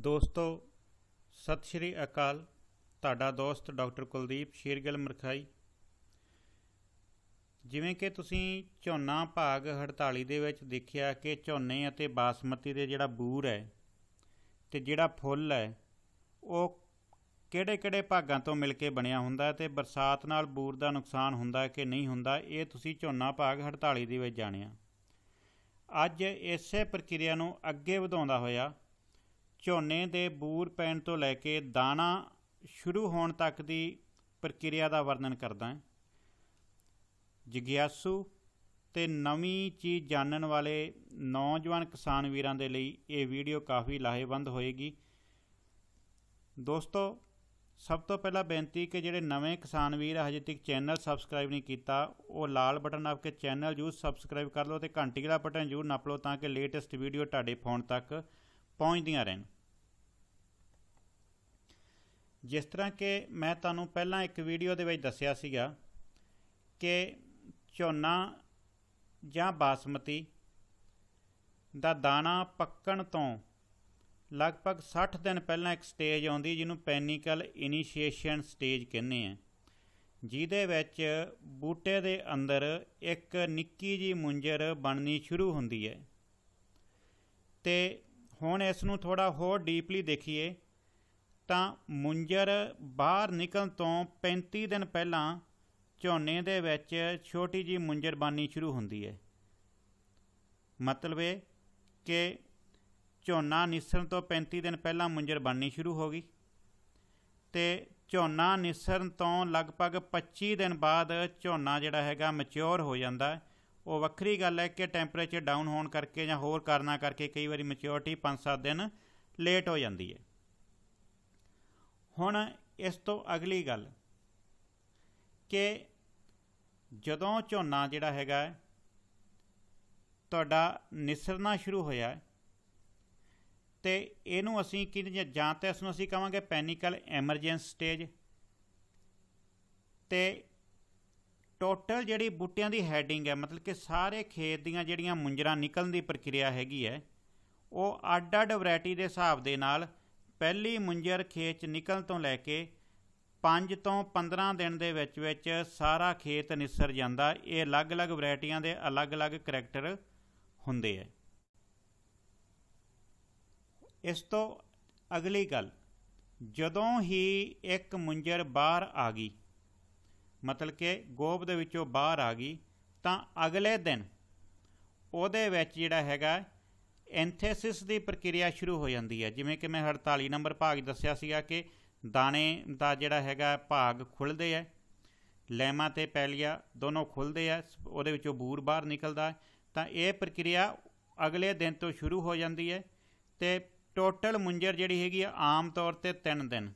ਦੋਸਤੋ ਸਤਿ ਸ਼੍ਰੀ ਅਕਾਲ ਤੁਹਾਡਾ ਦੋਸਤ ਡਾਕਟਰ ਕੁਲਦੀਪ ਸ਼ੇਰਗਿੱਲ ਮਰਖਾਈ ਜਿਵੇਂ ਕਿ ਤੁਸੀਂ ਝੋਨਾ ਭਾਗ 48 ਦੇ ਵਿੱਚ ਦੇਖਿਆ ਕਿ ਝੋਨੇ ਅਤੇ ਬਾਸਮਤੀ ਦੇ ਜਿਹੜਾ ਬੂਰ ਹੈ ਤੇ ਜਿਹੜਾ ਫੁੱਲ ਹੈ ਉਹ ਕਿਹੜੇ-ਕਿਹੜੇ ਭਾਗਾਂ ਤੋਂ ਮਿਲ ਕੇ ਬਣਿਆ ਹੁੰਦਾ ਹੈ ਤੇ ਬਰਸਾਤ ਨਾਲ ਬੂਰ ਦਾ ਨੁਕਸਾਨ ਹੁੰਦਾ ਕਿ ਨਹੀਂ ਹੁੰਦਾ ਇਹ ਤੁਸੀਂ ਝੋਨਾ ਭਾਗ 48 ਦੇ ਵਿੱਚ ਜਾਣਿਆ ਅੱਜ ਇਸੇ ਪ੍ਰਕਿਰਿਆ ਨੂੰ ਅੱਗੇ ਵਧਾਉਂਦਾ ਹੋਇਆ ਝੋਨੇ ਦੇ ਬੂਰ ਪੈਣ ਤੋਂ ਲੈ ਕੇ ਦਾਣਾ ਸ਼ੁਰੂ ਹੋਣ ਤੱਕ ਦੀ ਪ੍ਰਕਿਰਿਆ ਦਾ ਵਰਣਨ ਕਰਦਾ ਹਾਂ ਜਿਗਿਆਸੂ ਤੇ ਨਵੀਂ ਚੀਜ਼ ਜਾਣਨ ਵਾਲੇ ਨੌਜਵਾਨ ਕਿਸਾਨ ਵੀਰਾਂ ਦੇ ਲਈ ਇਹ ਵੀਡੀਓ ਕਾਫੀ ਲਾਹੇਵੰਦ ਹੋਏਗੀ ਦੋਸਤੋ ਸਭ ਤੋਂ ਪਹਿਲਾਂ ਬੇਨਤੀ ਕਿ ਜਿਹੜੇ ਨਵੇਂ ਕਿਸਾਨ ਵੀਰ ਹਜੇ ਤੱਕ ਚੈਨਲ ਸਬਸਕ੍ਰਾਈਬ ਨਹੀਂ ਕੀਤਾ ਉਹ ਲਾਲ ਬਟਨ ਆਪ ਕੇ ਚੈਨਲ ਜੂ ਸਬਸਕ੍ਰਾਈਬ ਕਰ ਲਓ ਤੇ ਘੰਟੀ ਵਾਲਾ ਬਟਨ ਜੂ ਨੱਪ ਲਓ ਤਾਂ ਕਿ ਲੇਟੈਸਟ ਵੀਡੀਓ ਤੁਹਾਡੇ ਫੋਨ ਤੱਕ ਪਹੁੰਚਦੀਆਂ ਰਹਿਣ ਜਿਸ ਤਰ੍ਹਾਂ ਕਿ ਮੈਂ ਤੁਹਾਨੂੰ ਪਹਿਲਾਂ ਇੱਕ ਵੀਡੀਓ ਦੇ ਵਿੱਚ ਦੱਸਿਆ ਸੀਗਾ ਕਿ ਝੋਨਾ ਜਾਂ ਬਾਸਮਤੀ ਦਾ ਦਾਣਾ ਪੱਕਣ ਤੋਂ ਲਗਭਗ 60 ਦਿਨ ਪਹਿਲਾਂ ਇੱਕ ਸਟੇਜ ਆਉਂਦੀ ਜਿਹਨੂੰ ਪੈਨੀਕਲ ਇਨੀਸ਼ੀਏਸ਼ਨ ਸਟੇਜ ਕਹਿੰਦੇ ਆ ਜਿਹਦੇ ਵਿੱਚ ਬੂਟੇ ਦੇ ਅੰਦਰ ਇੱਕ ਨਿੱਕੀ ਜੀ ਮੁੰਜਰ ਬਣਨੀ ਸ਼ੁਰੂ ਹੁੰਦੀ ਹੈ ਤੇ ਹੁਣ ਇਸ ਨੂੰ ਥੋੜਾ ਹੋਰ ਡੀਪਲੀ ਦੇਖੀਏ ਤਾਂ ਮੁੰਜਰ ਬਾਹਰ ਨਿਕਲਣ ਤੋਂ 35 ਦਿਨ ਪਹਿਲਾਂ ਝੋਨੇ ਦੇ ਵਿੱਚ ਛੋਟੀ ਜੀ ਮੁੰਜਰ ਬਾਨੀ ਸ਼ੁਰੂ ਹੁੰਦੀ ਹੈ ਮਤਲਬ ਇਹ ਕਿ ਝੋਨਾ ਨਿਸਰਨ ਤੋਂ 35 ਦਿਨ ਪਹਿਲਾਂ ਮੁੰਜਰ ਬਾਨੀ ਸ਼ੁਰੂ ਹੋ ਗਈ ਤੇ ਝੋਨਾ ਨਿਸਰਨ ਤੋਂ ਲਗਭਗ 25 ਦਿਨ ਬਾਅਦ ਝੋਨਾ ਜਿਹੜਾ ਹੈਗਾ ਮੈਚੁਰ ਹੋ ਜਾਂਦਾ ਹੈ ਉਹ ਵੱਖਰੀ ਗੱਲ ਹੈ ਕਿ ਟੈਂਪਰੇਚਰ ਡਾਊਨ ਹੋਣ ਕਰਕੇ ਜਾਂ ਹੋਰ ਕਾਰਨਾਂ ਕਰਕੇ ਕਈ ਵਾਰੀ ਮੈਚਿਓਰਿਟੀ 5-7 ਦਿਨ ਲੇਟ ਹੋ ਜਾਂਦੀ ਹੈ ਹੁਣ ਇਸ ਤੋਂ ਅਗਲੀ ਗੱਲ ਕਿ ਜਦੋਂ ਝੋਨਾ ਜਿਹੜਾ ਹੈਗਾ ਤੁਹਾਡਾ ਨਿਸਰਨਾ ਸ਼ੁਰੂ ਹੋਇਆ ਤੇ ਇਹਨੂੰ ਅਸੀਂ ਕਿ ਜਾਂ ਤਾਂ ਇਸ ਨੂੰ ਅਸੀਂ ਕਹਾਂਗੇ ਪੈਨਿਕਲ ਐਮਰਜੈਂਸ ਸਟੇਜ ਤੇ ਟੋਟਲ ਜਿਹੜੀ ਬੂਟਿਆਂ ਦੀ ਹੈਡਿੰਗ ਹੈ ਮਤਲਬ ਕਿ ਸਾਰੇ ਖੇਤ ਦੀਆਂ ਜਿਹੜੀਆਂ ਮੁੰਜਰਾ ਨਿਕਲਣ ਦੀ ਪ੍ਰਕਿਰਿਆ ਹੈਗੀ ਹੈ ਉਹ ਅੱਡ-ਅੱਡ ਵੈਰਾਈਟੀ ਦੇ ਹਿਸਾਬ ਦੇ ਨਾਲ ਪਹਿਲੀ ਮੁੰਜਰ ਖੇਤ 'ਚ ਨਿਕਲਣ ਤੋਂ ਲੈ ਕੇ 5 ਤੋਂ 15 ਦਿਨ ਦੇ ਵਿੱਚ ਵਿੱਚ ਸਾਰਾ ਖੇਤ ਨਿਸਰ ਜਾਂਦਾ ਇਹ ਅਲੱਗ-ਅਲੱਗ ਵੈਰਾਈਟੀਆਂ ਦੇ ਅਲੱਗ-ਅਲੱਗ ਕੈਰੈਕਟਰ ਹੁੰਦੇ ਐ ਇਸ ਤੋਂ ਅਗਲੀ ਗੱਲ ਜਦੋਂ ਹੀ ਇੱਕ ਮੁੰਜਰ ਬਾਹਰ ਆ ਗਈ ਮਤਲਬ ਕਿ ਗੋਬ ਦੇ ਵਿੱਚੋਂ ਬਾਹਰ ਆ ਗਈ ਤਾਂ ਅਗਲੇ ਦਿਨ ਉਹਦੇ ਵਿੱਚ ਜਿਹੜਾ ਹੈਗਾ ਐਂਥੈਸਿਸ ਦੀ ਪ੍ਰਕਿਰਿਆ ਸ਼ੁਰੂ ਹੋ ਜਾਂਦੀ ਹੈ ਜਿਵੇਂ ਕਿ ਮੈਂ 48 ਨੰਬਰ ਭਾਗ ਦੱਸਿਆ ਸੀਗਾ ਕਿ ਦਾਣੇ ਦਾ ਜਿਹੜਾ ਹੈਗਾ ਭਾਗ ਖੁੱਲਦੇ ਆ ਲੈਮਾ ਤੇ ਪੈਲੀਆ ਦੋਨੋਂ ਖੁੱਲਦੇ ਆ ਉਹਦੇ ਵਿੱਚੋਂ ਬੂਰ ਬਾਹਰ ਨਿਕਲਦਾ ਤਾਂ ਇਹ ਪ੍ਰਕਿਰਿਆ ਅਗਲੇ ਦਿਨ ਤੋਂ ਸ਼ੁਰੂ ਹੋ ਜਾਂਦੀ ਹੈ ਤੇ ਟੋਟਲ ਮੁੰਜਰ ਜਿਹੜੀ ਹੈਗੀ ਆ ਆਮ ਤੌਰ ਤੇ 3 ਦਿਨ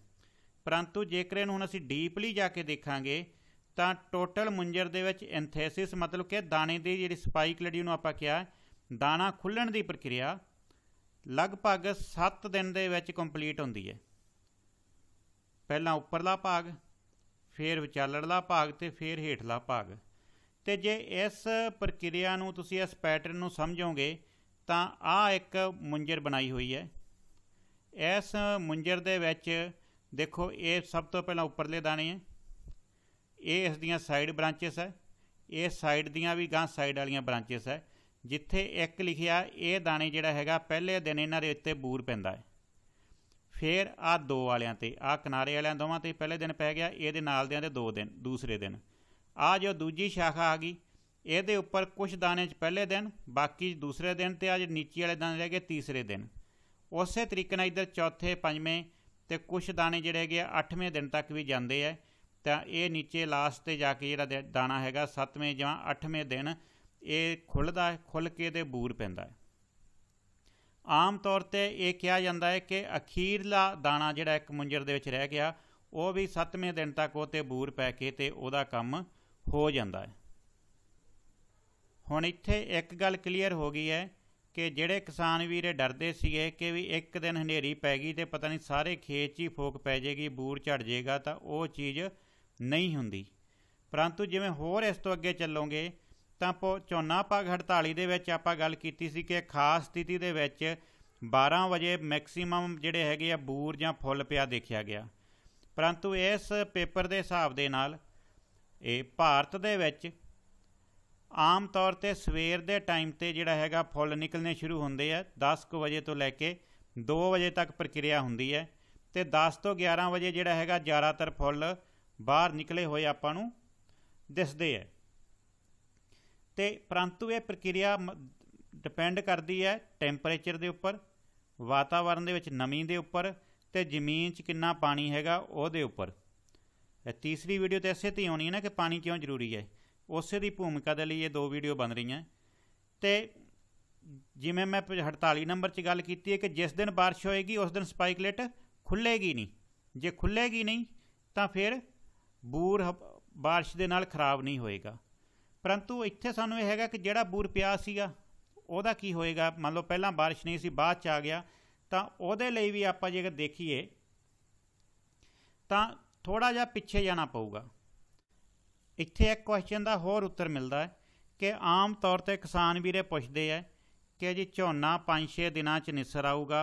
ਪਰੰਤੂ ਜੇਕਰ ਇਹਨੂੰ ਹੁਣ ਅਸੀਂ ਡੀਪਲੀ ਜਾ ਕੇ ਦੇਖਾਂਗੇ ਤਾਂ ਟੋਟਲ ਮੁੰਜਰ ਦੇ ਵਿੱਚ ਐਂਥੈਸਿਸ ਮਤਲਬ ਕਿ ਦਾਣੇ ਦੀ ਜਿਹੜੀ ਸਪਾਈਕ ਲੜੀ ਨੂੰ ਆਪਾਂ ਕਿਹਾ ਦਾਣਾ ਖੁੱਲਣ ਦੀ ਪ੍ਰਕਿਰਿਆ ਲਗਭਗ 7 ਦਿਨ ਦੇ ਵਿੱਚ ਕੰਪਲੀਟ ਹੁੰਦੀ ਹੈ ਪਹਿਲਾਂ ਉੱਪਰਲਾ ਭਾਗ ਫਿਰ ਵਿਚਾਲੜਲਾ ਭਾਗ ਤੇ ਫਿਰ ਹੇਠਲਾ ਭਾਗ ਤੇ ਜੇ ਇਸ ਪ੍ਰਕਿਰਿਆ ਨੂੰ ਤੁਸੀਂ ਇਸ ਪੈਟਰਨ ਨੂੰ ਸਮਝੋਗੇ ਤਾਂ ਆ ਇੱਕ ਮੁੰਜਰ ਬਣਾਈ ਹੋਈ ਹੈ ਇਸ ਮੁੰਜਰ ਦੇ ਵਿੱਚ ਦੇਖੋ ਇਹ ਸਭ ਤੋਂ ਪਹਿਲਾਂ ਉੱਪਰਲੇ ਦਾਣੇ ਆ ਇਹ ਇਸ ਦੀਆਂ ਸਾਈਡ ਬ੍ਰਾਂਚੇਸ ਹੈ ਇਹ ਸਾਈਡ ਦੀਆਂ ਵੀ ਗਾਂ ਸਾਈਡ ਵਾਲੀਆਂ ਬ੍ਰਾਂਚੇਸ ਹੈ ਜਿੱਥੇ ਇੱਕ ਲਿਖਿਆ ਇਹ ਦਾਣੇ ਜਿਹੜਾ ਹੈਗਾ ਪਹਿਲੇ ਦਿਨ ਇਹਨਾਂ ਦੇ ਉੱਤੇ ਬੂਰ ਪੈਂਦਾ ਹੈ ਫਿਰ ਆ ਦੋ ਵਾਲਿਆਂ ਤੇ ਆ ਕਿਨਾਰੇ ਵਾਲਿਆਂ ਦੋਵਾਂ ਤੇ ਪਹਿਲੇ ਦਿਨ ਪੈ ਗਿਆ ਇਹਦੇ ਨਾਲ ਦੇ ਦੋ ਦਿਨ ਦੂਸਰੇ ਦਿਨ ਆ ਜੋ ਦੂਜੀ ਸ਼ਾਖਾ ਆ ਗਈ ਇਹਦੇ ਉੱਪਰ ਕੁਝ ਦਾਣੇ ਚ ਪਹਿਲੇ ਦਿਨ ਬਾਕੀ ਦੂਸਰੇ ਦਿਨ ਤੇ ਆ ਜੇ ਨੀਚੇ ਵਾਲੇ ਦਾਣੇ ਰਹਿ ਗਏ ਤੀਸਰੇ ਦਿਨ ਉਸੇ ਤਰੀਕੇ ਨਾਲ ਇਧਰ ਚੌਥੇ ਪੰਜਵੇਂ ਤੇ ਕੁਝ ਦਾਣੇ ਜਿਹੜੇ ਹੈਗੇ ਆ 8ਵੇਂ ਦਿਨ ਤੱਕ ਵੀ ਜਾਂਦੇ ਆ ਤਾਂ ਇਹ ਨੀਚੇ ਲਾਸਟ ਤੇ ਜਾ ਕੇ ਜਿਹੜਾ ਦਾਣਾ ਹੈਗਾ 7ਵੇਂ ਜਾਂ 8ਵੇਂ ਦਿਨ ਇਹ ਖੁੱਲਦਾ ਹੈ ਖੁੱਲ ਕੇ ਤੇ ਬੂਰ ਪੈਂਦਾ ਹੈ ਆਮ ਤੌਰ ਤੇ ਇਹ ਕਿਹਾ ਜਾਂਦਾ ਹੈ ਕਿ ਅਖੀਰਲਾ ਦਾਣਾ ਜਿਹੜਾ ਇੱਕ ਮੁੰਜਰ ਦੇ ਵਿੱਚ ਰਹਿ ਗਿਆ ਉਹ ਵੀ 7ਵੇਂ ਦਿਨ ਤੱਕ ਉਹ ਤੇ ਬੂਰ ਪੈ ਕੇ ਤੇ ਉਹਦਾ ਕੰਮ ਹੋ ਜਾਂਦਾ ਹੈ ਹੁਣ ਇੱਥੇ ਇੱਕ ਗੱਲ ਕਲੀਅਰ ਹੋ ਗਈ ਹੈ ਕਿ ਜਿਹੜੇ ਕਿਸਾਨ ਵੀਰੇ ਡਰਦੇ ਸੀਗੇ ਕਿ ਵੀ ਇੱਕ ਦਿਨ ਹਨੇਰੀ ਪੈ ਗਈ ਤੇ ਪਤਾ ਨਹੀਂ ਸਾਰੇ ਖੇਤ 'ਚ ਹੀ ਫੋਕ ਪੈ ਜੇਗੀ ਬੂਰ ਝੜ ਜਾਏਗਾ ਤਾਂ ਉਹ ਚੀਜ਼ ਨਹੀਂ ਹੁੰਦੀ ਪਰੰਤੂ ਜਿਵੇਂ ਹੋਰ ਇਸ ਤੋਂ ਅੱਗੇ ਚੱਲੋਗੇ ਤਾਂ ਝੋਨਾ ਪਾਗ 48 ਦੇ ਵਿੱਚ ਆਪਾਂ ਗੱਲ ਕੀਤੀ ਸੀ ਕਿ ਖਾਸ ਸਥਿਤੀ ਦੇ ਵਿੱਚ 12 ਵਜੇ ਮੈਕਸਿਮਮ ਜਿਹੜੇ ਹੈਗੇ ਆ ਬੂਰ ਜਾਂ ਫੁੱਲ ਪਿਆ ਦੇਖਿਆ ਗਿਆ ਪਰੰਤੂ ਇਸ ਪੇਪਰ ਦੇ ਹਿਸਾਬ ਦੇ ਨਾਲ ਇਹ ਭਾਰਤ ਦੇ ਵਿੱਚ ਆਮ ਤੌਰ ਤੇ ਸਵੇਰ ਦੇ ਟਾਈਮ ਤੇ ਜਿਹੜਾ ਹੈਗਾ ਫੁੱਲ ਨਿਕਲਨੇ ਸ਼ੁਰੂ ਹੁੰਦੇ ਆ 10:00 ਵਜੇ ਤੋਂ ਲੈ ਕੇ 2 ਵਜੇ ਤੱਕ ਪ੍ਰਕਿਰਿਆ ਹੁੰਦੀ ਹੈ ਤੇ 10 ਤੋਂ 11 ਵਜੇ ਜਿਹੜਾ ਹੈਗਾ ਜ਼ਿਆਦਾਤਰ ਫੁੱਲ ਬਾਹਰ ਨਿਕਲੇ ਹੋਏ ਆਪਾਂ ਨੂੰ ਦਿਸਦੇ ਐ ਤੇ ਪਰੰਤੂ ਇਹ ਪ੍ਰਕਿਰਿਆ ਡਿਪੈਂਡ ਕਰਦੀ ਹੈ ਟੈਂਪਰੇਚਰ ਦੇ ਉੱਪਰ ਵਾਤਾਵਰਣ ਦੇ ਵਿੱਚ ਨਮੀ ਦੇ ਉੱਪਰ ਤੇ ਜ਼ਮੀਨ 'ਚ ਕਿੰਨਾ ਪਾਣੀ ਹੈਗਾ ਉਹਦੇ ਉੱਪਰ ਤੀਸਰੀ ਵੀਡੀਓ ਤੇ ਐਸੇ ਤੇ ਆਉਣੀ ਹੈ ਨਾ ਕਿ ਪਾਣੀ ਕਿਉਂ ਜ਼ਰੂਰੀ ਹੈ ਉਸੇ ਦੀ ਭੂਮਿਕਾ ਦੇ ਲਈ ਇਹ ਦੋ ਵੀਡੀਓ ਬਣ ਰਹੀਆਂ ਤੇ ਜਿਵੇਂ ਮੈਂ 48 ਨੰਬਰ 'ਚ ਗੱਲ ਕੀਤੀ ਹੈ ਕਿ ਜਿਸ ਦਿਨ بارش ਹੋਏਗੀ ਉਸ ਦਿਨ ਸਪਾਈਕਲੇਟ ਖੁੱਲੇਗੀ ਨਹੀਂ ਜੇ ਖੁੱਲੇਗੀ ਨਹੀਂ ਤਾਂ ਫਿਰ ਬੂਰ بارش ਦੇ ਨਾਲ ਖਰਾਬ ਨਹੀਂ ਹੋਏਗਾ ਪਰੰਤੂ ਇੱਥੇ ਸਾਨੂੰ ਇਹ ਹੈਗਾ ਕਿ ਜਿਹੜਾ ਬੂਰ ਪਿਆ ਸੀਗਾ ਉਹਦਾ ਕੀ ਹੋਏਗਾ ਮੰਨ ਲਓ ਪਹਿਲਾਂ بارش ਨਹੀਂ ਸੀ ਬਾਅਦ ਚ ਆ ਗਿਆ ਤਾਂ ਉਹਦੇ ਲਈ ਵੀ ਆਪਾਂ ਜੇਕਰ ਦੇਖੀਏ ਤਾਂ ਥੋੜਾ ਜਿਹਾ ਪਿੱਛੇ ਜਾਣਾ ਪਊਗਾ ਇੱਥੇ ਇੱਕ ਕੁਐਸਚਨ ਦਾ ਹੋਰ ਉੱਤਰ ਮਿਲਦਾ ਹੈ ਕਿ ਆਮ ਤੌਰ ਤੇ ਕਿਸਾਨ ਵੀਰੇ ਪੁੱਛਦੇ ਆ ਕਿ ਜੀ ਝੋਨਾ 5-6 ਦਿਨਾਂ 'ਚ ਨਿਸਰ ਆਊਗਾ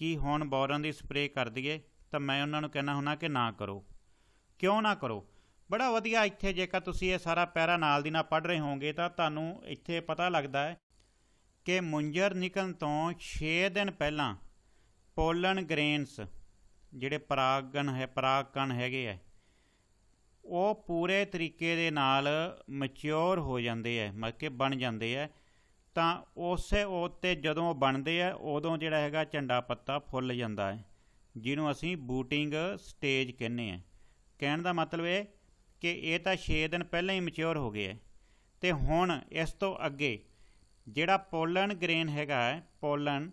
ਕੀ ਹੁਣ ਬੋਰਨ ਦੀ ਸਪਰੇਅ ਕਰ ਦਈਏ ਤਾਂ ਮੈਂ ਉਹਨਾਂ ਨੂੰ ਕਹਿਣਾ ਹੁਣਾ ਕਿ ਨਾ ਕਰੋ ਕਿਉਂ ਨਾ ਕਰੋ ਬੜਾ ਵਧੀਆ ਇੱਥੇ ਜੇਕਰ ਤੁਸੀਂ ਇਹ ਸਾਰਾ ਪੈਰਾ ਨਾਲ ਦੀ ਨਾਲ ਪੜ ਰਹੇ ਹੋਗੇ ਤਾਂ ਤੁਹਾਨੂੰ ਇੱਥੇ ਪਤਾ ਲੱਗਦਾ ਹੈ ਕਿ ਮੁੰਜਰ ਨਿਕਲਣ ਤੋਂ 6 ਦਿਨ ਪਹਿਲਾਂ ਪੋਲਨ ਗ੍ਰੇਨਸ ਜਿਹੜੇ ਪਰਾਗਣ ਹੈ ਪਰਾਗਕਣ ਹੈਗੇ ਆ ਉਹ ਪੂਰੇ ਤਰੀਕੇ ਦੇ ਨਾਲ ਮੈਚੂਰ ਹੋ ਜਾਂਦੇ ਆ ਮਤਲਬ ਕਿ ਬਣ ਜਾਂਦੇ ਆ ਤਾਂ ਉਸੇ ਉੱਤੇ ਜਦੋਂ ਬਣਦੇ ਆ ਉਦੋਂ ਜਿਹੜਾ ਹੈਗਾ ਝੰਡਾ ਪੱਤਾ ਫੁੱਲ ਜਾਂਦਾ ਹੈ ਜਿਹਨੂੰ ਅਸੀਂ ਬੂਟਿੰਗ ਸਟੇਜ ਕਹਿੰਦੇ ਆ ਕਹਿਣ ਦਾ ਮਤਲਬ ਇਹ ਕਿ ਇਹ ਤਾਂ 6 ਦਿਨ ਪਹਿਲਾਂ ਹੀ ਮੈਚੁਰ ਹੋ ਗਿਆ ਤੇ ਹੁਣ ਇਸ ਤੋਂ ਅੱਗੇ ਜਿਹੜਾ ਪੋਲਨ ਗ੍ਰੇਨ ਹੈਗਾ ਪੋਲਨ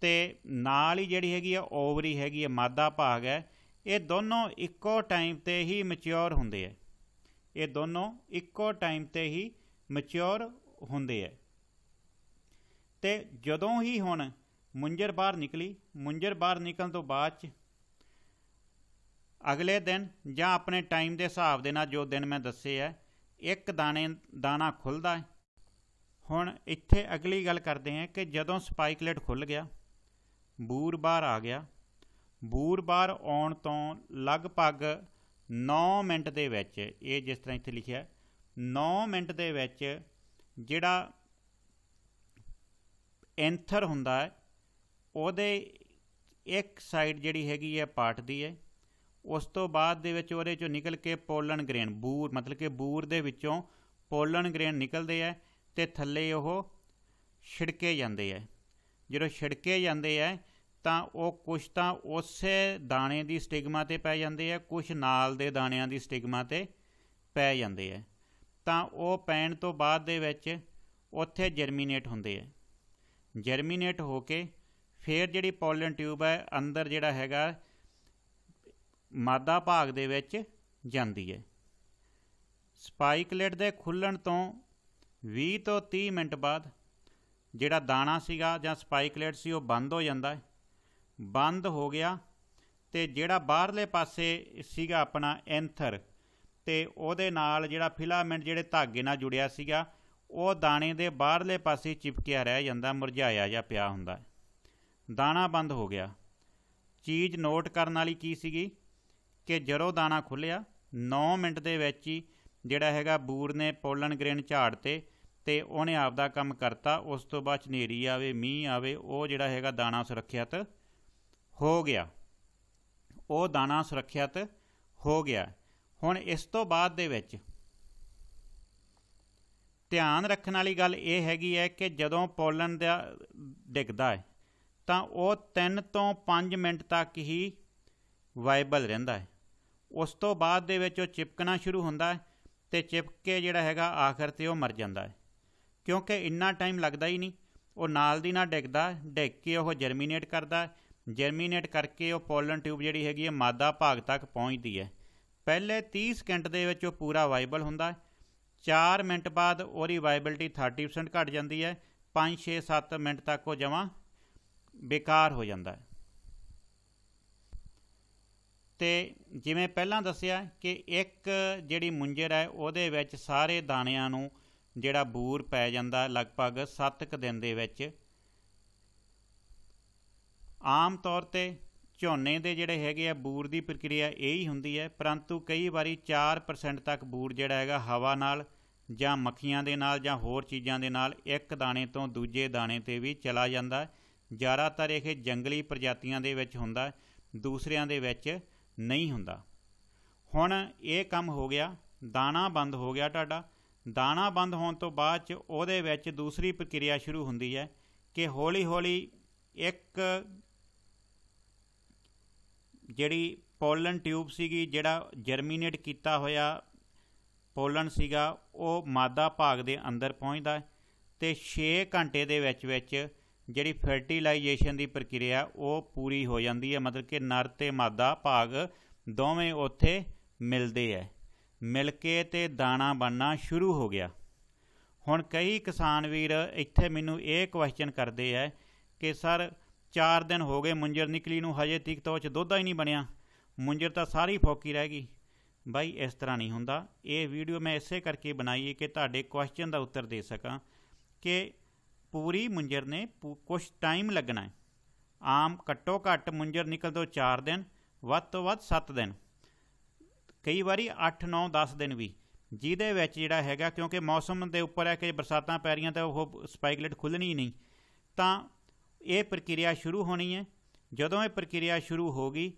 ਤੇ ਨਾਲ ਹੀ ਜਿਹੜੀ ਹੈਗੀ ਆ ਓਵਰੀ ਹੈਗੀ ਆ ਮਾਦਾ ਭਾਗ ਹੈ ਇਹ ਦੋਨੋਂ ਇੱਕੋ ਟਾਈਮ ਤੇ ਹੀ ਮੈਚੁਰ ਹੁੰਦੇ ਆ ਇਹ ਦੋਨੋਂ ਇੱਕੋ ਟਾਈਮ ਤੇ ਹੀ ਮੈਚੁਰ ਹੁੰਦੇ ਆ ਤੇ ਜਦੋਂ ਹੀ ਹੁਣ ਮੁੰਜਰ ਬਾਹਰ ਨਿਕਲੀ ਮੁੰਜਰ ਬਾਹਰ ਨਿਕਲਣ ਤੋਂ ਬਾਅਦ ਚ ਅਗਲੇ ਦਿਨ ਜਾਂ ਆਪਣੇ ਟਾਈਮ ਦੇ ਹਿਸਾਬ ਦੇ ਨਾਲ ਜੋ ਦਿਨ ਮੈਂ ਦੱਸੇ ਹੈ ਇੱਕ ਦਾਣੇ ਦਾਣਾ ਖੁੱਲਦਾ ਹੈ ਹੁਣ ਇੱਥੇ ਅਗਲੀ ਗੱਲ ਕਰਦੇ ਹਾਂ ਕਿ ਜਦੋਂ ਸਪਾਈਕਲੇਟ ਖੁੱਲ ਗਿਆ ਬੂਰ ਆ ਗਿਆ ਬੂਰ ਆਉਣ ਤੋਂ ਲਗਭਗ 9 ਮਿੰਟ ਦੇ ਵਿੱਚ ਇਹ ਜਿਸ ਤਰ੍ਹਾਂ ਇੱਥੇ ਲਿਖਿਆ 9 ਮਿੰਟ ਦੇ ਵਿੱਚ ਜਿਹੜਾ ਐਂਥਰ ਹੁੰਦਾ ਹੈ ਉਹਦੇ ਇੱਕ ਸਾਈਡ ਜਿਹੜੀ ਹੈਗੀ ਹੈ ਪਾਰਟ ਦੀ ਹੈ ਉਸ ਤੋਂ ਬਾਅਦ ਦੇ ਵਿੱਚ ਉਹਦੇ ਚੋਂ ਨਿਕਲ ਕੇ ਪੋਲਨ ਗ੍ਰੇਨ ਬੂਰ ਮਤਲਬ ਕਿ ਬੂਰ ਦੇ ਵਿੱਚੋਂ ਪੋਲਨ ਗ੍ਰੇਨ ਨਿਕਲਦੇ ਆ ਤੇ ਥੱਲੇ ਉਹ ਛਿੜਕੇ ਜਾਂਦੇ ਆ ਜਦੋਂ ਛਿੜਕੇ ਜਾਂਦੇ ਆ ਤਾਂ ਉਹ ਕੁਝ ਤਾਂ ਉਸੇ ਦਾਣੇ ਦੀ ਸਟਿਗਮਾ ਤੇ ਪੈ ਜਾਂਦੇ ਆ ਕੁਝ ਨਾਲ ਦੇ ਦਾਣਿਆਂ ਦੀ ਸਟਿਗਮਾ ਤੇ ਪੈ ਜਾਂਦੇ ਆ ਤਾਂ ਉਹ ਪੈਣ ਤੋਂ ਬਾਅਦ ਦੇ ਵਿੱਚ ਉੱਥੇ ਜਰਮੀਨੇਟ ਹੁੰਦੇ ਆ ਜਰਮੀਨੇਟ ਹੋ ਕੇ ਫੇਰ ਜਿਹੜੀ ਪੋਲਨ ਟਿਊਬ ਹੈ ਅੰਦਰ ਜਿਹੜਾ ਹੈਗਾ ਮਾਦਾ ਭਾਗ ਦੇ ਵਿੱਚ ਜਾਂਦੀ ਹੈ ਸਪਾਈਕਲੇਟ ਦੇ ਖੁੱਲਣ ਤੋਂ 20 ਤੋਂ 30 ਮਿੰਟ ਬਾਅਦ ਜਿਹੜਾ ਦਾਣਾ ਸੀਗਾ ਜਾਂ ਸਪਾਈਕਲੇਟ ਸੀ ਉਹ ਬੰਦ ਹੋ ਜਾਂਦਾ ਹੈ ਬੰਦ ਹੋ ਗਿਆ ਤੇ ਜਿਹੜਾ ਬਾਹਰਲੇ ਪਾਸੇ ਸੀਗਾ ਆਪਣਾ ਐਂਥਰ ਤੇ ਉਹਦੇ ਨਾਲ ਜਿਹੜਾ ਫਿਲਾਮੈਂਟ ਜਿਹੜੇ ਧਾਗੇ ਨਾਲ ਜੁੜਿਆ ਸੀਗਾ ਉਹ ਦਾਣੇ ਦੇ ਬਾਹਰਲੇ ਪਾਸੇ ਚਿਪਕਿਆ ਰਹਿ ਜਾਂਦਾ ਮੁਰਝਾਇਆ ਜਾਂ ਪਿਆ ਹੁੰਦਾ ਦਾਣਾ ਬੰਦ ਹੋ ਗਿਆ ਚੀਜ਼ ਨੋਟ ਕਰਨ ਵਾਲੀ ਕੀ ਸੀਗੀ ਕਿ ਜਦੋਂ ਦਾਣਾ ਖੁੱਲਿਆ 9 ਮਿੰਟ ਦੇ ਵਿੱਚ ਹੀ ਜਿਹੜਾ ਹੈਗਾ ਬੂਰ ਨੇ ਪੋਲਨ ਗ੍ਰੇਨ ਝਾੜ ਤੇ ਤੇ ਉਹਨੇ ਆਪ ਦਾ ਕੰਮ ਕਰਤਾ ਉਸ ਤੋਂ ਬਾਅਦ ਹਨੇਰੀ ਆਵੇ ਮੀਂਹ ਆਵੇ ਉਹ ਜਿਹੜਾ ਹੈਗਾ ਦਾਣਾ ਸੁਰੱਖਿਅਤ ਹੋ ਗਿਆ ਉਹ ਦਾਣਾ ਸੁਰੱਖਿਅਤ ਹੋ ਗਿਆ ਹੁਣ ਇਸ ਤੋਂ ਬਾਅਦ ਦੇ ਵਿੱਚ ਧਿਆਨ ਰੱਖਣ ਵਾਲੀ ਗੱਲ ਇਹ ਹੈਗੀ ਹੈ ਕਿ ਜਦੋਂ ਪੋਲਨ ਦਾ ਡਿੱਗਦਾ ਹੈ ਤਾਂ ਉਹ 3 ਤੋਂ 5 ਮਿੰਟ ਤੱਕ ਹੀ ਵਾਇਬਲ ਰਹਿੰਦਾ ਹੈ ਉਸ ਤੋਂ ਬਾਅਦ ਦੇ ਵਿੱਚ ਉਹ ਚਿਪਕਣਾ ਸ਼ੁਰੂ ਹੁੰਦਾ ਤੇ ਚਿਪਕ ਕੇ ਜਿਹੜਾ ਹੈਗਾ ਆਖਰ ਤੇ ਉਹ ਮਰ ਜਾਂਦਾ ਹੈ ਕਿਉਂਕਿ ਇੰਨਾ ਟਾਈਮ ਲੱਗਦਾ ਹੀ ਨਹੀਂ ਉਹ ਨਾਲ ਦੀ ਨਾਲ ਡਿੱਗਦਾ ਡਿੱਗ ਕੇ ਉਹ ਜਰਮੀਨੇਟ ਕਰਦਾ ਜਰਮੀਨੇਟ ਕਰਕੇ ਉਹ ਪੋਲਨ ਟਿਊਬ ਜਿਹੜੀ ਹੈਗੀ ਹੈ ਮਾਦਾ ਭਾਗ ਤੱਕ ਪਹੁੰਚਦੀ ਹੈ ਪਹਿਲੇ 30 ਸਕਿੰਟ ਦੇ ਵਿੱਚ ਉਹ ਪੂਰਾ ਵਾਇਬਲ ਹੁੰਦਾ 4 ਮਿੰਟ ਬਾਅਦ ਉਹਦੀ ਵਾਇਬਿਲਟੀ 30% ਘਟ ਜਾਂਦੀ ਹੈ 5 6 7 ਮਿੰਟ ਤੱਕ ਉਹ ਜਮਾ ਬੇਕਾਰ ਹੋ ਜਾਂਦਾ ਹੈ ਤੇ ਜਿਵੇਂ ਪਹਿਲਾਂ ਦੱਸਿਆ ਕਿ ਇੱਕ ਜਿਹੜੀ ਮੁੰਜਰ ਹੈ ਉਹਦੇ ਵਿੱਚ ਸਾਰੇ ਦਾਣਿਆਂ ਨੂੰ ਜਿਹੜਾ ਬੂਰ ਪੈ ਜਾਂਦਾ ਲਗਭਗ 7 ਕ ਦਿਨ ਦੇ ਵਿੱਚ ਆਮ ਤੌਰ ਤੇ ਝੋਨੇ ਦੇ ਜਿਹੜੇ ਹੈਗੇ ਆ ਬੂਰ ਦੀ ਪ੍ਰਕਿਰਿਆ ਇਹ ਹੀ ਹੁੰਦੀ ਹੈ ਪਰੰਤੂ ਕਈ ਵਾਰੀ 4% ਤੱਕ ਬੂਰ ਜਿਹੜਾ ਹੈਗਾ ਹਵਾ ਨਾਲ ਜਾਂ ਮੱਖੀਆਂ ਦੇ ਨਾਲ ਜਾਂ ਹੋਰ ਚੀਜ਼ਾਂ ਦੇ ਨਾਲ ਇੱਕ ਦਾਣੇ ਤੋਂ ਦੂਜੇ ਦਾਣੇ ਤੇ ਵੀ ਚਲਾ ਜਾਂਦਾ ਜ਼ਿਆਦਾਤਰ ਇਹ ਜੰਗਲੀ ਪ੍ਰਜਾਤੀਆਂ ਦੇ ਵਿੱਚ ਹੁੰਦਾ ਦੂਸਰਿਆਂ ਦੇ ਵਿੱਚ ਨਹੀਂ ਹੁੰਦਾ ਹੁਣ ਇਹ ਕੰਮ ਹੋ ਗਿਆ ਦਾਣਾ ਬੰਦ ਹੋ ਗਿਆ ਤੁਹਾਡਾ ਦਾਣਾ ਬੰਦ ਹੋਣ ਤੋਂ ਬਾਅਦ ਚ ਉਹਦੇ ਵਿੱਚ ਦੂਸਰੀ ਪ੍ਰਕਿਰਿਆ ਸ਼ੁਰੂ ਹੁੰਦੀ ਹੈ ਕਿ ਹੌਲੀ-ਹੌਲੀ ਇੱਕ ਜਿਹੜੀ ਪੋਲਨ ਟਿਊਬ ਸੀਗੀ ਜਿਹੜਾ ਜਰਮੀਨੇਟ ਕੀਤਾ ਹੋਇਆ ਪੋਲਨ ਸੀਗਾ ਉਹ ਮਾਦਾ ਭਾਗ ਦੇ ਅੰਦਰ ਪਹੁੰਚਦਾ ਤੇ 6 ਘੰਟੇ ਦੇ ਵਿੱਚ ਵਿੱਚ ਜਿਹੜੀ ਫਰਟੀਲਾਈਜੇਸ਼ਨ ਦੀ ਪ੍ਰਕਿਰਿਆ ਉਹ ਪੂਰੀ ਹੋ ਜਾਂਦੀ ਹੈ ਮਤਲਬ ਕਿ ਨਰ ਤੇ ਮਾਦਾ ਭਾਗ ਦੋਵੇਂ ਉੱਥੇ ਮਿਲਦੇ ਐ ਮਿਲ ਕੇ ਤੇ ਦਾਣਾ ਬਣਨਾ ਸ਼ੁਰੂ ਹੋ ਗਿਆ ਹੁਣ ਕਈ ਕਿਸਾਨ ਵੀਰ ਇੱਥੇ ਮੈਨੂੰ ਇਹ ਕੁਐਸਚਨ ਕਰਦੇ ਐ ਕਿ ਸਰ 4 ਦਿਨ ਹੋ ਗਏ ਮੁੰਜਰ ਨਿਕਲੀ ਨੂੰ ਹਜੇ ਤੀਕ ਤੋਂ ਚ ਦੁੱਧਾ ਹੀ ਨਹੀਂ ਬਣਿਆ ਮੁੰਜਰ ਤਾਂ ਸਾਰੀ ਫੋਕੀ ਰਹਿ ਗਈ ਬਾਈ ਇਸ ਤਰ੍ਹਾਂ ਨਹੀਂ ਹੁੰਦਾ ਇਹ ਵੀਡੀਓ ਮੈਂ ਇਸੇ ਕਰਕੇ ਬਣਾਈ ਕਿ ਤੁਹਾਡੇ ਕੁਐਸਚਨ ਦਾ ਉੱਤਰ ਦੇ ਸਕਾਂ ਕਿ ਪੂਰੀ ਮੁੰਜਰ ਨੇ ਕੁਝ ਟਾਈਮ ਲੱਗਣਾ ਹੈ ਆਮ ਘੱਟੋ ਘੱਟ ਮੁੰਜਰ ਨਿਕਲਦੋ 4 ਦਿਨ ਵੱਧ ਤੋਂ ਵੱਧ 7 ਦਿਨ ਕਈ ਵਾਰੀ 8 9 10 ਦਿਨ ਵੀ ਜਿਹਦੇ ਵਿੱਚ ਜਿਹੜਾ ਹੈਗਾ ਕਿਉਂਕਿ ਮੌਸਮ ਦੇ ਉੱਪਰ ਹੈ ਕਿ ਬਰਸਾਤਾਂ ਪੈ ਰਹੀਆਂ ਤਾਂ ਉਹ ਸਪਾਈਕਲੇਟ ਖੁੱਲਣੀ ਨਹੀਂ ਤਾਂ ਇਹ ਪ੍ਰਕਿਰਿਆ ਸ਼ੁਰੂ ਹੋਣੀ ਹੈ ਜਦੋਂ ਇਹ ਪ੍ਰਕਿਰਿਆ ਸ਼ੁਰੂ ਹੋ ਗਈ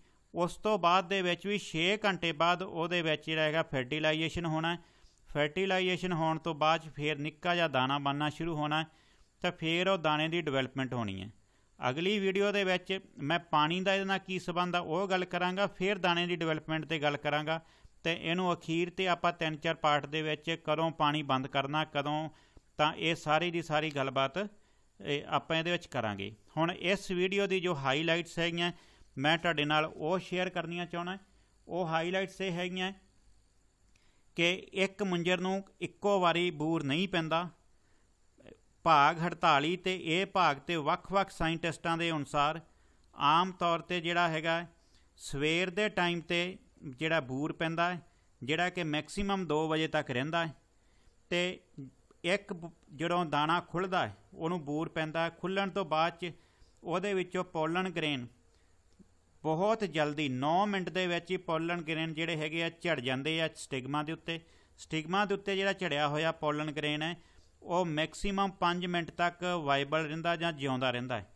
ਉਸ ਤੋਂ ਬਾਅਦ ਦੇ ਵਿੱਚ ਵੀ 6 ਘੰਟੇ ਬਾਅਦ ਉਹਦੇ ਵਿੱਚ ਜਿਹੜਾ ਹੈਗਾ ਫਰਟੀਲਾਈਜੇਸ਼ਨ ਹੋਣਾ ਫਰਟੀਲਾਈਜੇਸ਼ਨ ਹੋਣ ਤੋਂ ਬਾਅਦ ਫਿਰ ਨਿੱਕਾ ਜਿਹਾ ਦਾਣਾ ਬਣਨਾ ਸ਼ੁਰੂ ਹੋਣਾ ਤਾਂ ਫੇਰ ਉਹ ਦਾਣੇ ਦੀ ਡਿਵੈਲਪਮੈਂਟ ਹੋਣੀ ਹੈ ਅਗਲੀ ਵੀਡੀਓ ਦੇ ਵਿੱਚ ਮੈਂ ਪਾਣੀ ਦਾ ਇਹਦੇ ਨਾਲ ਕੀ ਸਬੰਧ ਆ ਉਹ ਗੱਲ ਕਰਾਂਗਾ ਫੇਰ ਦਾਣੇ ਦੀ ਡਿਵੈਲਪਮੈਂਟ ਤੇ ਗੱਲ ਕਰਾਂਗਾ ਤੇ ਇਹਨੂੰ ਅਖੀਰ ਤੇ ਆਪਾਂ ਤਿੰਨ ਚਾਰ ਪਾਰਟ ਦੇ ਵਿੱਚ ਕਦੋਂ ਪਾਣੀ ਬੰਦ ਕਰਨਾ ਕਦੋਂ ਤਾਂ ਇਹ ਸਾਰੀ ਦੀ ਸਾਰੀ ਗੱਲਬਾਤ ਆਪਾਂ ਇਹਦੇ ਵਿੱਚ ਕਰਾਂਗੇ ਹੁਣ ਇਸ ਵੀਡੀਓ ਦੀ ਜੋ ਹਾਈਲਾਈਟਸ ਹੈਗੀਆਂ ਮੈਂ ਤੁਹਾਡੇ ਨਾਲ ਉਹ ਸ਼ੇਅਰ ਕਰਨੀਆਂ ਚਾਹਣਾ ਉਹ ਹਾਈਲਾਈਟਸ ਇਹ ਹੈਗੀਆਂ ਕਿ ਇੱਕ ਮੁੰਜਰ ਨੂੰ ਇੱਕੋ ਵਾਰੀ ਬੂਰ ਨਹੀਂ ਪੈਂਦਾ ਭਾਗ 48 ਤੇ ਇਹ ਭਾਗ ਤੇ ਵੱਖ-ਵੱਖ ਸਾਇੰਟਿਸਟਾਂ ਦੇ ਅਨੁਸਾਰ ਆਮ ਤੌਰ ਤੇ ਜਿਹੜਾ ਹੈਗਾ ਸਵੇਰ ਦੇ ਟਾਈਮ ਤੇ ਜਿਹੜਾ ਬੂਰ ਪੈਂਦਾ ਹੈ ਜਿਹੜਾ ਕਿ ਮੈਕਸਿਮਮ 2 ਵਜੇ ਤੱਕ ਰਹਿੰਦਾ ਹੈ ਤੇ ਇੱਕ ਜਦੋਂ ਦਾਣਾ ਖੁੱਲਦਾ ਹੈ ਉਹਨੂੰ ਬੂਰ ਪੈਂਦਾ ਹੈ ਖੁੱਲਣ ਤੋਂ ਬਾਅਦ ਚ ਉਹਦੇ ਵਿੱਚੋਂ ਪੋਲਨ ਗ੍ਰੇਨ ਬਹੁਤ ਜਲਦੀ 9 ਮਿੰਟ ਦੇ ਵਿੱਚ ਹੀ ਪੋਲਨ ਗ੍ਰੇਨ ਜਿਹੜੇ ਹੈਗੇ ਆ ਝੜ ਜਾਂਦੇ ਆ ਸਟਿਗਮਾ ਦੇ ਉੱਤੇ ਸਟਿਗਮਾ ਦੇ ਉੱਤੇ ਜਿਹੜਾ ਝੜਿਆ ਹੋਇਆ ਪੋਲਨ ਗ੍ਰੇਨ ਹੈ ਉਹ ਮੈਕਸਿਮਮ 5 ਮਿੰਟ ਤੱਕ ਵਾਈਬਲ ਰਹਿੰਦਾ ਜਾਂ ਜਿਉਂਦਾ ਰਹਿੰਦਾ ਹੈ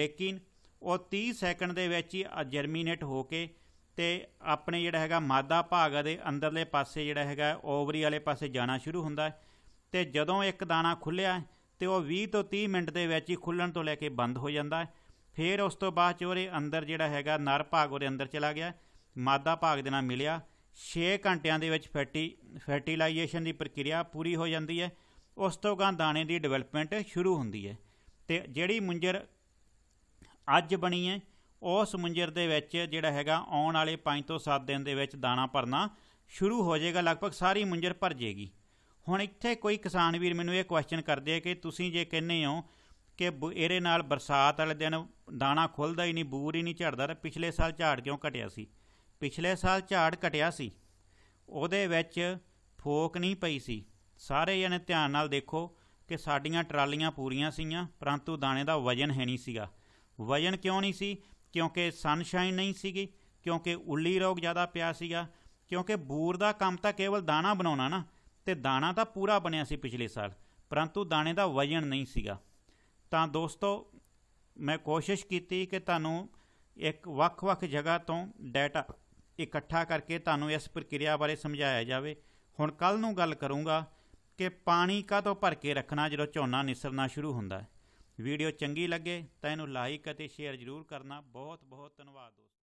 ਲੇਕਿਨ ਉਹ 30 ਸੈਕਿੰਡ ਦੇ ਵਿੱਚ ਹੀ ਜਰਮੀਨੇਟ ਹੋ ਕੇ ਤੇ ਆਪਣੇ ਜਿਹੜਾ ਹੈਗਾ ਮਾਦਾ ਭਾਗ ਦੇ ਅੰਦਰਲੇ ਪਾਸੇ ਜਿਹੜਾ ਹੈਗਾ ਓਵਰੀ ਵਾਲੇ ਪਾਸੇ ਜਾਣਾ ਸ਼ੁਰੂ ਹੁੰਦਾ ਹੈ ਤੇ ਜਦੋਂ ਇੱਕ ਦਾਣਾ ਖੁੱਲਿਆ ਤੇ ਉਹ 20 ਤੋਂ 30 ਮਿੰਟ ਦੇ ਵਿੱਚ ਹੀ ਖੁੱਲਣ ਤੋਂ ਲੈ ਕੇ ਬੰਦ ਹੋ ਜਾਂਦਾ ਹੈ ਫਿਰ ਉਸ ਤੋਂ ਬਾਅਦ ਚੋਰੇ ਅੰਦਰ ਜਿਹੜਾ ਹੈਗਾ ਨਰ ਭਾਗ ਉਹਦੇ ਅੰਦਰ ਚਲਾ ਗਿਆ ਮਾਦਾ ਭਾਗ ਦੇ ਨਾਲ ਮਿਲਿਆ 6 ਘੰਟਿਆਂ ਦੇ ਵਿੱਚ ਫੈਟੀ ਫਰਟੀਲਾਈਜੇਸ਼ਨ ਦੀ ਪ੍ਰਕਿਰਿਆ ਪੂਰੀ ਹੋ ਜਾਂਦੀ ਹੈ ਉਸ ਤੋਂ ਗਾਂ ਦਾਣੇ ਦੀ ਡਿਵੈਲਪਮੈਂਟ ਸ਼ੁਰੂ ਹੁੰਦੀ ਹੈ ਤੇ ਜਿਹੜੀ ਮੁੰਜਰ ਅੱਜ ਬਣੀ ਹੈ ਉਸ ਮੁੰਜਰ ਦੇ ਵਿੱਚ ਜਿਹੜਾ ਹੈਗਾ ਆਉਣ ਵਾਲੇ 5 ਤੋਂ 7 ਦਿਨ ਦੇ ਵਿੱਚ ਦਾਣਾ ਭਰਨਾ ਸ਼ੁਰੂ ਹੋ ਜਾਏਗਾ ਲਗਭਗ ਸਾਰੀ ਮੁੰਜਰ ਭਰ ਜਾਏਗੀ ਹੁਣ ਇੱਥੇ ਕੋਈ ਕਿਸਾਨ ਵੀਰ ਮੈਨੂੰ ਇਹ ਕੁਐਸਚਨ ਕਰਦੇ ਆ ਕਿ ਤੁਸੀਂ ਜੇ ਕਹਿੰਨੇ ਹੋ ਕਿ ਇਹਦੇ ਨਾਲ ਬਰਸਾਤ ਵਾਲੇ ਦਿਨ ਦਾਣਾ ਖੁੱਲਦਾ ਹੀ ਨਹੀਂ ਬੂਰ ਹੀ ਨਹੀਂ ਝੜਦਾ ਤੇ ਪਿਛਲੇ ਸਾਲ ਝਾੜ ਕਿਉਂ ਘਟਿਆ ਸੀ ਪਿਛਲੇ ਸਾਲ ਝਾੜ ਘਟਿਆ ਸੀ ਉਹਦੇ ਵਿੱਚ ਫੋਕ ਨਹੀਂ ਪਈ ਸੀ ਸਾਰੇ ਜਣੇ ਧਿਆਨ ਨਾਲ ਦੇਖੋ ਕਿ ਸਾਡੀਆਂ ਟਰਾਲੀਆਂ ਪੂਰੀਆਂ ਸੀਆਂ ਪਰੰਤੂ ਦਾਣੇ ਦਾ ਵਜਨ ਹੈ ਨਹੀਂ ਸੀਗਾ ਵਜਨ ਕਿਉਂ ਨਹੀਂ ਸੀ ਕਿਉਂਕਿ ਸਨਸ਼ਾਈਨ ਨਹੀਂ ਸੀਗੀ ਕਿਉਂਕਿ ਉੱਲੀ ਰੋਗ ਜ਼ਿਆਦਾ ਪਿਆ ਸੀਗਾ ਕਿਉਂਕਿ ਬੂਰ ਦਾ ਕੰਮ ਤਾਂ ਕੇਵਲ ਦਾਣਾ ਬਣਾਉਣਾ ਨਾ ਤੇ ਦਾਣਾ ਤਾਂ ਪੂਰਾ ਬਣਿਆ ਸੀ ਪਿਛਲੇ ਸਾਲ ਪਰੰਤੂ ਦਾਣੇ ਦਾ ਵਜਨ ਨਹੀਂ ਸੀਗਾ ਤਾਂ ਦੋਸਤੋ ਮੈਂ ਕੋਸ਼ਿਸ਼ ਕੀਤੀ ਕਿ ਤੁਹਾਨੂੰ ਇੱਕ ਵੱਖ-ਵੱਖ ਜਗ੍ਹਾ ਤੋਂ ਡਾਟਾ ਇਕੱਠਾ ਕਰਕੇ ਤੁਹਾਨੂੰ ਇਸ ਪ੍ਰਕਿਰਿਆ ਬਾਰੇ ਸਮਝਾਇਆ ਜਾਵੇ ਹੁਣ ਕੱਲ ਨੂੰ ਗੱਲ ਕਰੂੰਗਾ ਕਿ ਪਾਣੀ ਕਾਹਤੋਂ ਭਰ ਕੇ ਰੱਖਣਾ ਜਦੋਂ ਝੋਨਾ ਨਿਸਰਨਾ ਸ਼ੁਰੂ ਹੁੰਦਾ ਹੈ ਵੀਡੀਓ ਚੰਗੀ ਲੱਗੇ ਤਾਂ ਇਹਨੂੰ ਲਾਈਕ ਅਤੇ ਸ਼ੇਅਰ ਜ਼ਰੂਰ ਕਰਨਾ ਬਹੁਤ ਬਹੁਤ ਧੰਨਵਾਦ ਦੋਸਤੋ